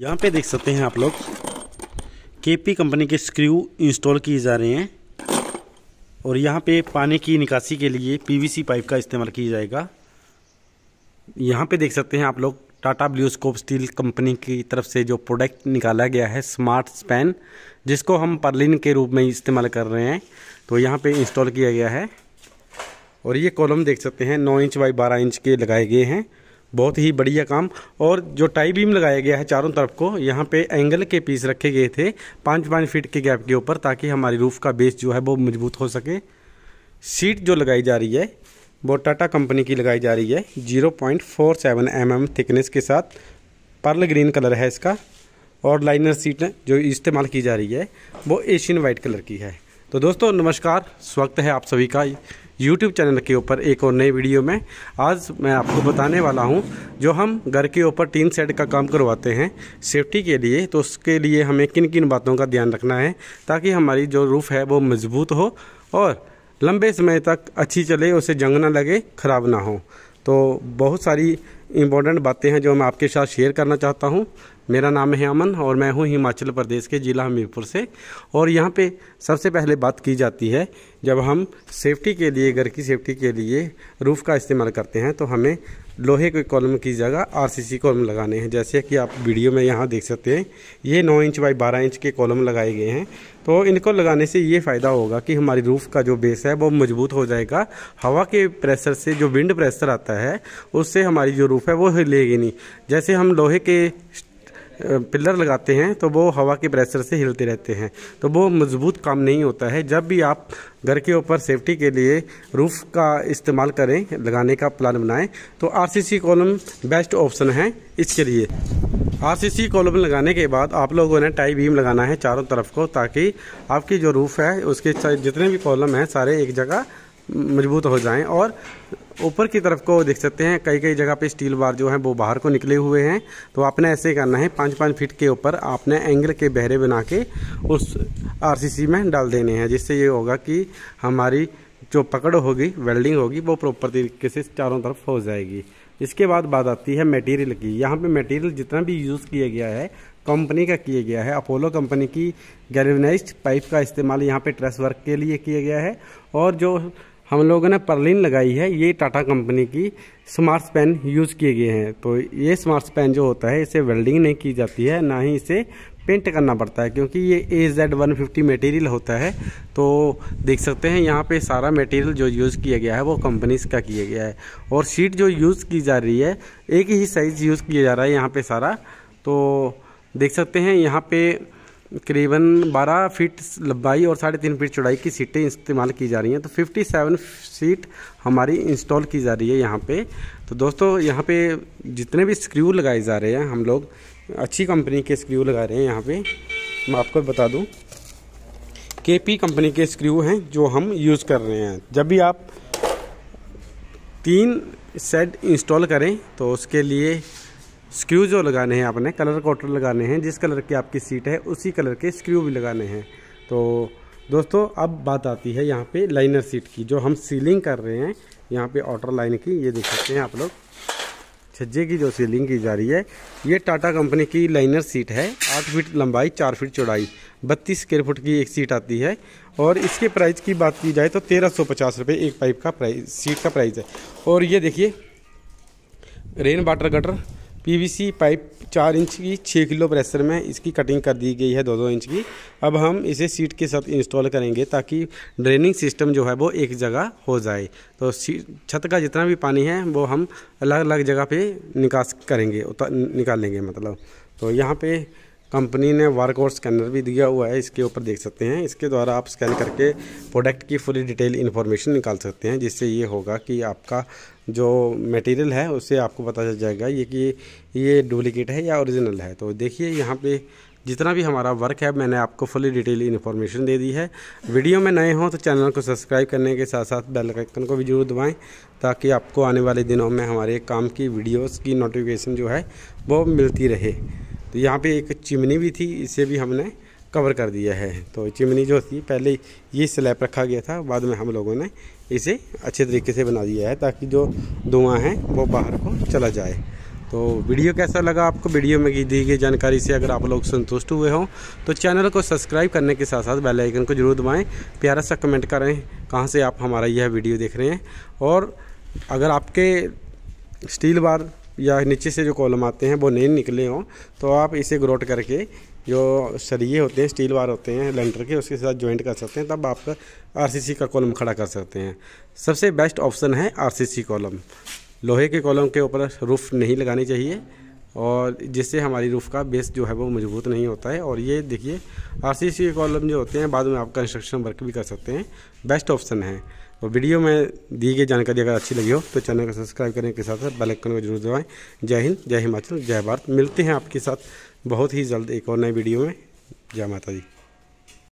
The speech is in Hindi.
यहाँ पे देख सकते हैं आप लोग केपी कंपनी के स्क्रू इंस्टॉल किए जा रहे हैं और यहाँ पे पानी की निकासी के लिए पीवीसी पाइप का इस्तेमाल किया जाएगा यहाँ पे देख सकते हैं आप लोग टाटा ब्लूस्कोप स्टील कंपनी की तरफ से जो प्रोडक्ट निकाला गया है स्मार्ट स्पैन जिसको हम पर्लिन के रूप में इस्तेमाल कर रहे हैं तो यहाँ पे इंस्टॉल किया गया है और ये कॉलम देख सकते हैं नौ इंच बाई बारह इंच के लगाए गए हैं बहुत ही बढ़िया काम और जो टाई बीम लगाया गया है चारों तरफ को यहाँ पे एंगल के पीस रखे गए थे पाँच पाँच फीट के गैप के ऊपर ताकि हमारी रूफ़ का बेस जो है वो मजबूत हो सके सीट जो लगाई जा रही है वो टाटा कंपनी की लगाई जा रही है zero point four seven M M thickness के साथ पर्ल ग्रीन कलर है इसका और लाइनर सीट जो इस्तेमाल की जा रही है वो एशियन वाइट कलर की है तो दोस्तों नमस्कार स्वागत है आप सभी का यूट्यूब चैनल के ऊपर एक और नई वीडियो में आज मैं आपको बताने वाला हूँ जो हम घर के ऊपर टीन सेट का काम करवाते हैं सेफ्टी के लिए तो उसके लिए हमें किन किन बातों का ध्यान रखना है ताकि हमारी जो रूफ़ है वो मजबूत हो और लंबे समय तक अच्छी चले उसे जंग ना लगे ख़राब ना हो तो बहुत सारी इम्पोर्टेंट बातें हैं जो मैं आपके साथ शेयर करना चाहता हूँ मेरा नाम है अमन और मैं हूँ हिमाचल प्रदेश के ज़िला हमीरपुर से और यहाँ पे सबसे पहले बात की जाती है जब हम सेफ्टी के लिए घर की सेफ्टी के लिए रूफ़ का इस्तेमाल करते हैं तो हमें लोहे के कॉलम की जगह आरसीसी कॉलम लगाने हैं जैसे कि आप वीडियो में यहाँ देख सकते हैं ये 9 इंच बाई 12 इंच के कॉलम लगाए गए हैं तो इनको लगाने से ये फ़ायदा होगा कि हमारी रूफ़ का जो बेस है वो मजबूत हो जाएगा हवा के प्रेशर से जो विंड प्रेशर आता है उससे हमारी जो रूफ़ है वो हिलेगी नहीं जैसे हम लोहे के पिलर लगाते हैं तो वो हवा के प्रेशर से हिलते रहते हैं तो वो मजबूत काम नहीं होता है जब भी आप घर के ऊपर सेफ्टी के लिए रूफ का इस्तेमाल करें लगाने का प्लान बनाएं तो आरसीसी कॉलम बेस्ट ऑप्शन है इसके लिए आरसीसी कॉलम लगाने के बाद आप लोगों ने टाई बीम लगाना है चारों तरफ को ताकि आपकी जो रूफ है उसके जितने भी कॉलम हैं सारे एक जगह मजबूत हो जाएं और ऊपर की तरफ को देख सकते हैं कई कई जगह पे स्टील बार जो है वो बाहर को निकले हुए हैं तो आपने ऐसे करना है पाँच पाँच फीट के ऊपर आपने एंगल के बहरे बना के उस आरसीसी में डाल देने हैं जिससे ये होगा कि हमारी जो पकड़ होगी वेल्डिंग होगी वो प्रॉपर तरीके से चारों तरफ हो जाएगी इसके बाद बात आती है मटेरियल की यहाँ पे मटेरियल जितना भी यूज़ किया गया है कंपनी का किया गया है अपोलो कंपनी की गैल्वेनाइज्ड पाइप का इस्तेमाल यहाँ पे ट्रेस वर्क के लिए किया गया है और जो हम लोगों ने परलिन लगाई है ये टाटा कंपनी की स्मार्ट पेन यूज़ किए गए हैं तो ये स्मार्ट पेन जो होता है इसे वेल्डिंग नहीं की जाती है ना ही इसे पेंट करना पड़ता है क्योंकि ये A Z one fifty material होता है तो देख सकते हैं यहाँ पे सारा मटेरियल जो यूज़ किया गया है वो कंपनीज का किया गया है और शीट जो यूज़ की जा रही है एक ही साइज़ यूज़ किया जा रहा है यहाँ पे सारा तो देख सकते हैं यहाँ पे करीबन 12 फीट लंबाई और साढ़े तीन फीट चौड़ाई की सीटें इस्तेमाल की जा रही हैं तो 57 सीट हमारी इंस्टॉल की जा रही है यहाँ पे तो दोस्तों यहाँ पे जितने भी स्क्रू लगाए जा रहे हैं हम लोग अच्छी कंपनी के स्क्रू लगा रहे हैं यहाँ पे मैं आपको बता दूँ के पी कंपनी के स्क्रू हैं जो हम यूज़ कर रहे हैं जब भी आप तीन सेट इंस्टॉल करें तो उसके लिए स्क्रू जो लगाने हैं आपने कलर कोटर लगाने हैं जिस कलर की आपकी सीट है उसी कलर के स्क्रू भी लगाने हैं तो दोस्तों अब बात आती है यहाँ पे लाइनर सीट की जो हम सीलिंग कर रहे हैं यहाँ पे ऑटर लाइन की ये देख सकते हैं आप लोग छज्जे की जो सीलिंग की जा रही है ये टाटा कंपनी की लाइनर सीट है आठ फीट लंबाई चार फीट चौड़ाई बत्तीस स्क्वेयर फुट की एक सीट आती है और इसके प्राइस की बात की जाए तो तेरह सौ पचास रुपये एक पाइप का प्राइस सीट का प्राइस है और ये देखिए rain water gutter PVC pipe चार इंच की छः किलो प्रेशर में इसकी कटिंग कर दी गई है दो दो इंच की अब हम इसे सीट के साथ इंस्टॉल करेंगे ताकि ड्रेनिंग सिस्टम जो है वो एक जगह हो जाए तो छत का जितना भी पानी है वो हम अलग अलग जगह पे निकास करेंगे निकालेंगे मतलब तो यहाँ पे कंपनी ने वर्क और स्कैनर भी दिया हुआ है इसके ऊपर देख सकते हैं इसके द्वारा आप स्कैन करके प्रोडक्ट की फुली डिटेल इन्फॉर्मेशन निकाल सकते हैं जिससे ये होगा कि आपका जो मटेरियल है उससे आपको पता चल जाएगा ये कि ये डुप्लिकेट है या ओरिजिनल है तो देखिए यहाँ पे जितना भी हमारा वर्क है मैंने आपको फुली डिटेल इन्फॉर्मेशन दे दी है वीडियो में नए हों तो चैनल को सब्सक्राइब करने के साथ साथ बेल आइकन को भी जरूर दबाएं ताकि आपको आने वाले दिनों में हमारे काम की वीडियोस की नोटिफिकेशन जो है वो मिलती रहे तो यहाँ पे एक चिमनी भी थी इसे भी हमने कवर कर दिया है तो चिमनी जो थी पहले ये स्लैब रखा गया था बाद में हम लोगों ने इसे अच्छे तरीके से बना दिया है ताकि जो धुआँ है वो बाहर को चला जाए तो वीडियो कैसा लगा आपको वीडियो में दी गई जानकारी से अगर आप लोग संतुष्ट हुए हों तो चैनल को सब्सक्राइब करने के साथ साथ बेल आइकन को जरूर दबाएं प्यारा सा कमेंट करें कहाँ से आप हमारा यह वीडियो देख रहे हैं और अगर आपके स्टील बार या नीचे से जो कॉलम आते हैं वो नहीं निकले हों तो आप इसे ग्रोट करके जो सरिये होते हैं स्टील वार होते हैं लेंटर के उसके साथ ज्वाइंट कर सकते हैं तब आप आरसीसी का कॉलम खड़ा कर सकते हैं सबसे बेस्ट ऑप्शन है आरसीसी कॉलम लोहे के कॉलम के ऊपर रूफ़ नहीं लगानी चाहिए और जिससे हमारी रूफ़ का बेस जो है वो मजबूत नहीं होता है और ये देखिए सी के कॉलम जो होते हैं बाद में आप कंस्ट्रक्शन वर्क भी कर सकते हैं बेस्ट ऑप्शन है और वीडियो में दी गई जानकारी अगर अच्छी लगी हो तो चैनल को सब्सक्राइब करने के साथ साथ बेलाइकन को जरूर दबाएँ जय हिंद जय हिमाचल जय भारत मिलते हैं आपके साथ बहुत ही जल्द एक और नए वीडियो में जय माता दी